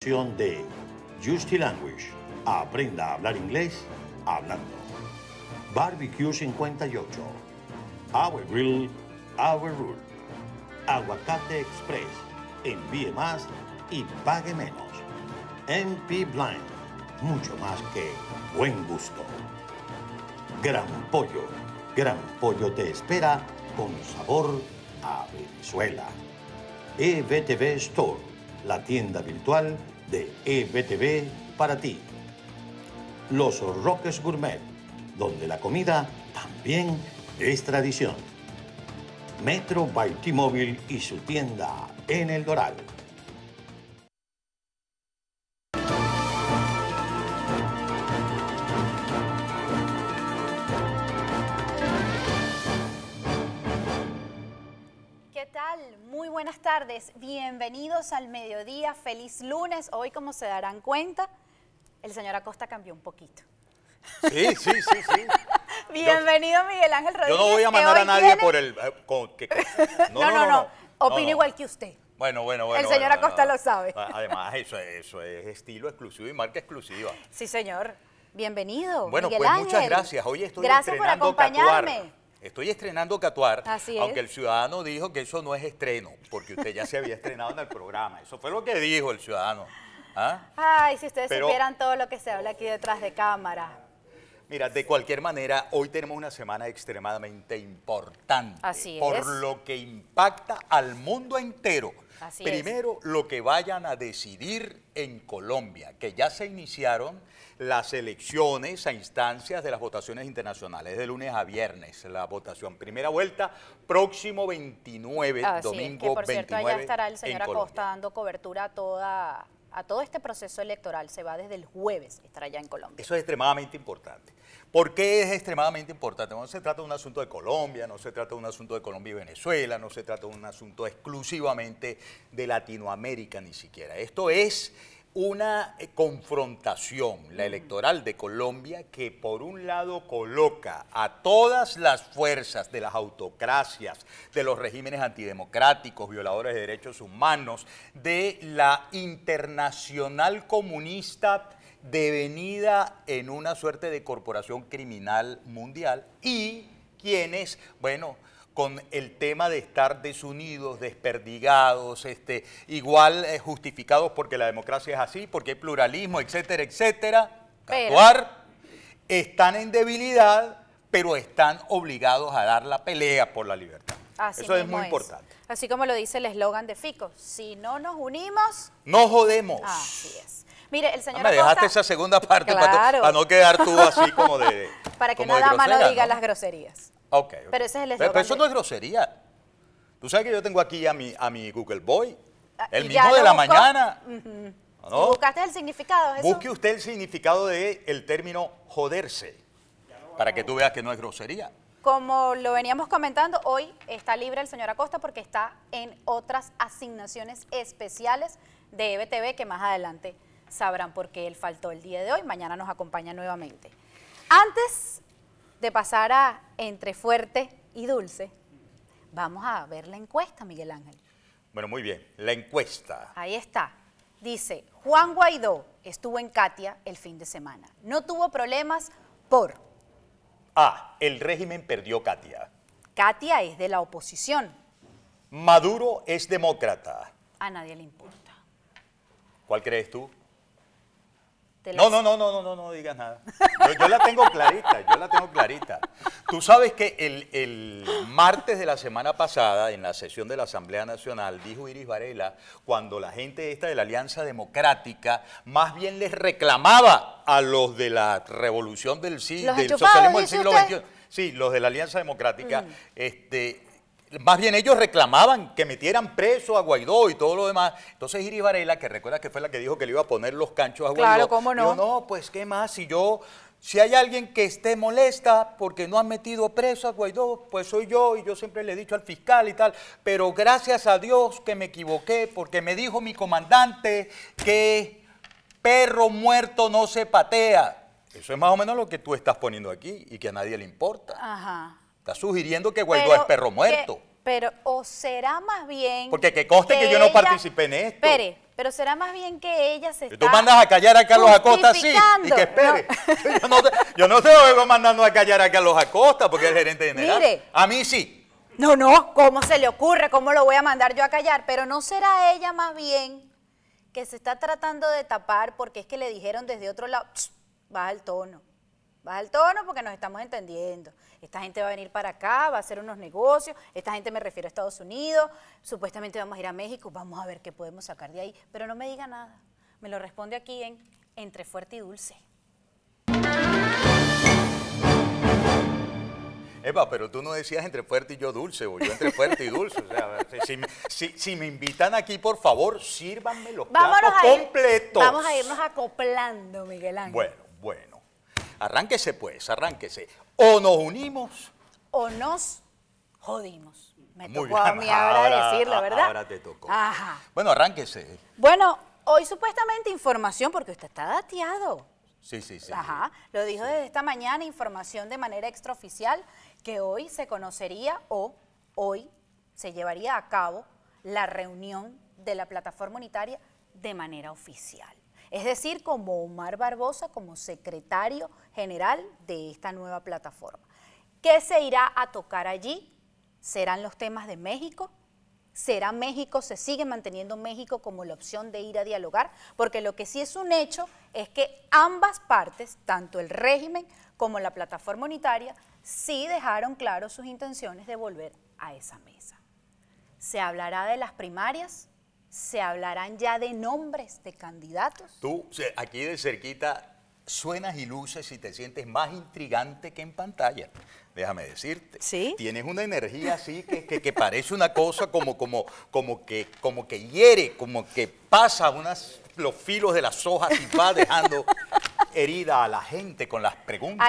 de Justy Language. Aprenda a hablar inglés hablando. Barbecue 58. Our Grill, Our Rule. Aguacate Express. Envíe más y pague menos. MP Blind. Mucho más que buen gusto. Gran Pollo. Gran Pollo te espera con sabor a Venezuela. EBTV Store la tienda virtual de EBTV para ti. Los Roques Gourmet, donde la comida también es tradición. Metro by T-Mobile y su tienda en El Doral. buenas tardes. Bienvenidos al mediodía. Feliz lunes. Hoy, como se darán cuenta, el señor Acosta cambió un poquito. Sí, sí, sí, sí. Bienvenido, Miguel Ángel Rodríguez. Yo no voy a mandar a nadie por el. Eh, no, no, no, Opino igual que usted. Bueno, bueno, bueno. El señor Acosta lo sabe. Ah, además, eso, es estilo exclusivo y marca exclusiva. Sí, señor. Bienvenido. Bueno, pues muchas gracias. Hoy estoy gracias por acompañarme. Estoy estrenando Catuar, aunque el ciudadano dijo que eso no es estreno, porque usted ya se había estrenado en el programa. Eso fue lo que dijo el ciudadano. ¿ah? Ay, si ustedes supieran todo lo que se habla aquí detrás de cámara. Mira, de cualquier manera, hoy tenemos una semana extremadamente importante. Así por es. Por lo que impacta al mundo entero. Así Primero, lo que vayan a decidir en Colombia, que ya se iniciaron las elecciones a instancias de las votaciones internacionales, de lunes a viernes, la votación. Primera vuelta, próximo 29, domingo es por cierto, allá estará el señor Acosta dando cobertura a toda a todo este proceso electoral se va desde el jueves, estar allá en Colombia. Eso es extremadamente importante. ¿Por qué es extremadamente importante? No se trata de un asunto de Colombia, no se trata de un asunto de Colombia y Venezuela, no se trata de un asunto exclusivamente de Latinoamérica ni siquiera. Esto es una eh, confrontación, la electoral de Colombia, que por un lado coloca a todas las fuerzas de las autocracias, de los regímenes antidemocráticos, violadores de derechos humanos, de la internacional comunista devenida en una suerte de corporación criminal mundial y quienes, bueno, con el tema de estar desunidos, desperdigados, este, igual eh, justificados porque la democracia es así, porque hay pluralismo, etcétera, etcétera, actuar, están en debilidad, pero están obligados a dar la pelea por la libertad. Eso es muy importante. Así como lo dice el eslogan de Fico, si no nos unimos... No jodemos. Así es. Mire, el señor ah, Me dejaste esa segunda parte para, no quedar tú así como de... para que no nada más no diga las groserías. Pero ese eso no es grosería. Tú sabes que yo tengo aquí a mi, a mi Google Boy, ah, el mismo de la mañana. ¿Buscaste el significado, Busque usted el significado del término joderse, para que tú veas que no es grosería. Como lo veníamos comentando, hoy está libre el señor Acosta porque está en otras asignaciones especiales de EBTV que más adelante sabrán por qué él faltó el día de hoy. Mañana nos acompaña nuevamente. Antes de pasar a entre fuerte y dulce, vamos a ver la encuesta, Miguel Ángel. Bueno, muy bien, la encuesta. Ahí está. Dice, Juan Guaidó estuvo en Katia el fin de semana. No tuvo problemas por... A, el régimen perdió Katia. Katia es de la oposición. Maduro es demócrata. A nadie le importa. ¿Cuál crees tú? No, no, no, no, no, no, no digas nada. Yo, la tengo clarita, yo la tengo clarita. Tú sabes que el, martes de la semana pasada, en la sesión de la Asamblea Nacional, dijo Iris Varela, cuando la gente esta de la Alianza Democrática más bien les reclamaba a los de la revolución del, siglo, XXI, sí, los de la Alianza Democrática, mm. este, más bien ellos reclamaban que metieran preso a Guaidó y todo lo demás. Entonces Iri Varela, que recuerda que fue la que dijo que le iba a poner los canchos a Guaidó. Claro, cómo no. no, pues qué más, si yo, si hay alguien que esté molesta porque no ha metido preso a Guaidó, pues soy yo y yo siempre le he dicho al fiscal y tal. Pero gracias a Dios que me equivoqué porque me dijo mi comandante que perro muerto no se patea. Eso es más o menos lo que tú estás poniendo aquí y que a nadie le importa. Ajá. Está sugiriendo que Guaidó es perro muerto. pero, o será más bien... Porque que conste que, yo no participé en esto. Espere, pero será más bien que ella se está... Tú mandas a callar a Carlos Acosta, sí, y que espere. yo, no te, yo no mandando a callar a Carlos Acosta porque es el gerente general. Mire. A mí sí. No, no, ¿cómo se le ocurre? ¿Cómo lo voy a mandar yo a callar? Pero no será ella más bien que se está tratando de tapar porque es que le dijeron desde otro lado, baja el tono, baja el tono porque nos estamos entendiendo esta gente va a venir para acá, va a hacer unos negocios, esta gente me refiero a Estados Unidos, supuestamente vamos a ir a México, vamos a ver qué podemos sacar de ahí, pero no me diga nada. Me lo responde aquí en Entre Fuerte y Dulce. Eva, pero tú no decías entre fuerte y yo dulce, o yo entre fuerte y dulce. si, me invitan aquí, por favor, sírvanme los Vamos a irnos acoplando, Miguel Ángel. Bueno, bueno. Arránquese pues, arránquese. O nos unimos. O nos jodimos. Me tocó a mí ahora, decirlo, ¿verdad? Ahora te tocó. Ajá. Bueno, arránquese. Bueno, hoy supuestamente información, porque usted está dateado. Sí, sí, sí. Ajá, lo dijo desde esta mañana, información de manera extraoficial, que hoy se conocería o hoy se llevaría a cabo la reunión de la plataforma unitaria de manera oficial es decir, como Omar Barbosa como secretario general de esta nueva plataforma. ¿Qué se irá a tocar allí? ¿Serán los temas de México? ¿Será México? ¿Se sigue manteniendo México como la opción de ir a dialogar? Porque lo que sí es un hecho es que ambas partes, tanto el régimen como la plataforma unitaria, sí dejaron claro sus intenciones de volver a esa mesa. ¿Se hablará de las primarias? se hablarán ya de nombres de candidatos. Tú, aquí de cerquita, suenas y luces y te sientes más intrigante que en pantalla. Déjame decirte. Sí. Tienes una energía así que, parece una cosa como, como, como, que, como que hiere, como que pasa unas, los filos de las hojas y va dejando herida a la gente con las preguntas.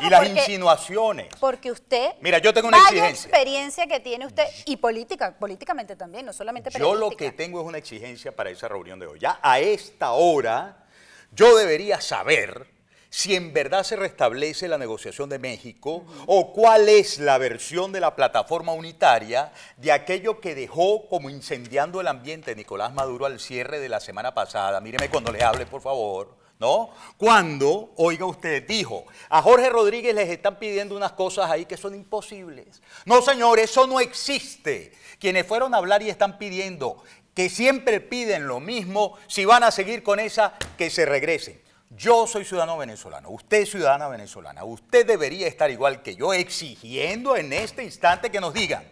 Y las insinuaciones. Porque usted. Mira, yo tengo una exigencia. experiencia que tiene usted y política, políticamente también, no solamente Yo lo que tengo es una exigencia para esa reunión de hoy. Ya a esta hora, yo debería saber si en verdad se restablece la negociación de México o cuál es la versión de la plataforma unitaria de aquello que dejó como incendiando el ambiente Nicolás Maduro al cierre de la semana pasada. Míreme cuando le hable, por favor ¿no? Cuando, oiga usted, dijo, a Jorge Rodríguez les están pidiendo unas cosas ahí que son imposibles. No, señor, eso no existe. Quienes fueron a hablar y están pidiendo, que siempre piden lo mismo, si van a seguir con esa, que se regresen. Yo soy ciudadano venezolano, usted es ciudadana venezolana, usted debería estar igual que yo exigiendo en este instante que nos digan,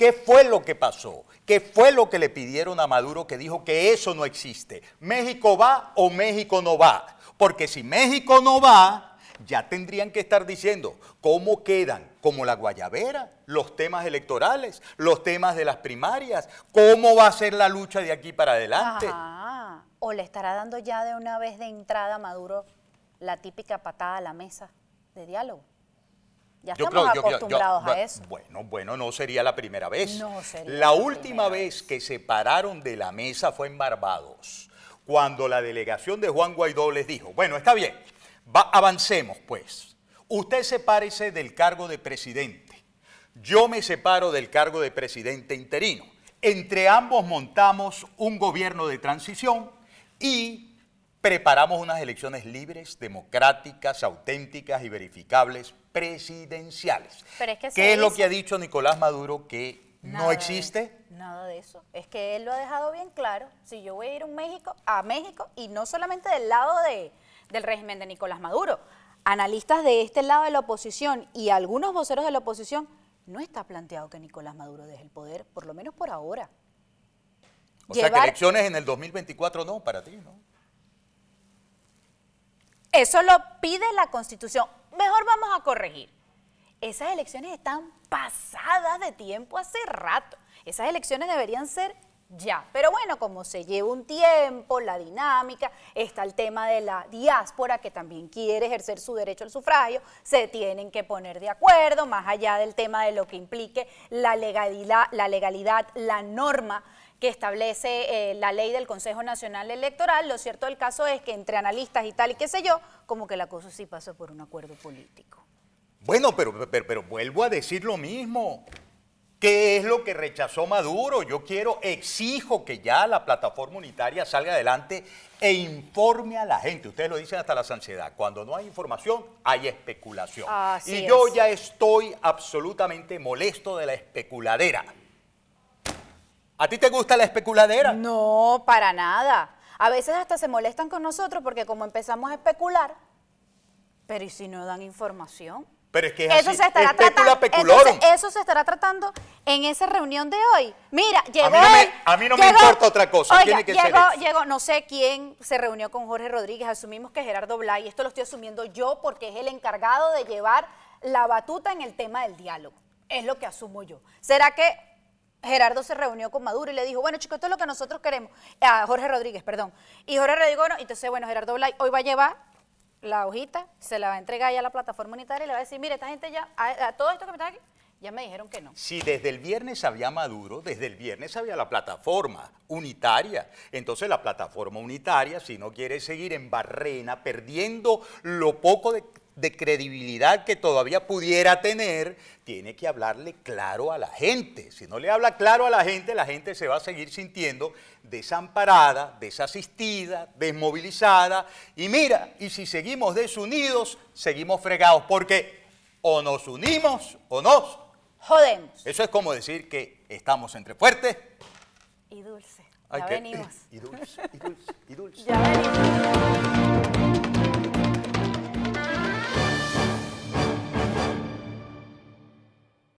¿Qué fue lo que pasó? ¿Qué fue lo que le pidieron a Maduro que dijo que eso no existe? ¿México va o México no va? Porque si México no va, ya tendrían que estar diciendo cómo quedan, como la guayabera, los temas electorales, los temas de las primarias, cómo va a ser la lucha de aquí para adelante. O le estará dando ya de una vez de entrada a Maduro la típica patada a la mesa de diálogo. Ya estamos acostumbrados a eso. Bueno, bueno, no sería la primera vez. la, última vez, que se pararon de la mesa fue en Barbados, cuando la delegación de Juan Guaidó les dijo, bueno, está bien, avancemos pues. Usted sepárese del cargo de presidente. Yo me separo del cargo de presidente interino. Entre ambos montamos un gobierno de transición y preparamos unas elecciones libres, democráticas, auténticas y verificables presidenciales. ¿Qué es lo que ha dicho Nicolás Maduro que no existe? nada de eso. Es que él lo ha dejado bien claro. Si yo voy a ir a México, a México, y no solamente del lado del régimen de Nicolás Maduro, analistas de este lado de la oposición y algunos voceros de la oposición, no está planteado que Nicolás Maduro deje el poder, por lo menos por ahora. O sea que elecciones en el 2024 no, para ti, ¿no? Eso lo pide la Constitución. Mejor vamos a corregir. Esas elecciones están pasadas de tiempo hace rato. Esas elecciones deberían ser ya. Pero bueno, como se lleva un tiempo, la dinámica, está el tema de la diáspora que también quiere ejercer su derecho al sufragio, se tienen que poner de acuerdo, más allá del tema de lo que implique la legalidad, la, legalidad, la norma que establece eh, la ley del Consejo Nacional Electoral. Lo cierto del caso es que entre analistas y tal y qué sé yo, como que la cosa sí pasó por un acuerdo político. Bueno, pero, pero, vuelvo a decir lo mismo. ¿Qué es lo que rechazó Maduro? Yo quiero, exijo que ya la plataforma unitaria salga adelante e informe a la gente. Ustedes lo dicen hasta la saciedad. Cuando no hay información, hay especulación. y yo ya estoy absolutamente molesto de la especuladera. ¿A ti te gusta la especuladera? No, para nada. A veces hasta se molestan con nosotros porque como empezamos a especular, pero ¿y si no dan información? Pero es que es eso Se estará tratando, eso se estará tratando en esa reunión de hoy. Mira, llegó A mí no me, importa otra cosa. llegó, llegó, no sé quién se reunió con Jorge Rodríguez. Asumimos que Gerardo Blay, esto lo estoy asumiendo yo porque es el encargado de llevar la batuta en el tema del diálogo. Es lo que asumo yo. ¿Será que Gerardo se reunió con Maduro y le dijo, bueno chicos, esto es lo que nosotros queremos, eh, a Jorge Rodríguez, perdón. Y Jorge Rodríguez, bueno, entonces bueno, Gerardo Blay hoy va a llevar la hojita, se la va a entregar ya a la plataforma unitaria y le va a decir, mire, esta gente ya, a, todo esto que me está aquí, ya me dijeron que no. Si desde el viernes había Maduro, desde el viernes había la plataforma unitaria. Entonces la plataforma unitaria, si no quiere seguir en barrena, perdiendo lo poco de de credibilidad que todavía pudiera tener, tiene que hablarle claro a la gente. Si no le habla claro a la gente, la gente se va a seguir sintiendo desamparada, desasistida, desmovilizada. Y mira, y si seguimos desunidos, seguimos fregados, porque o nos unimos o nos jodemos. Eso es como decir que estamos entre fuertes y dulce. Ya venimos. y dulce, y dulce, y dulce. Ya venimos.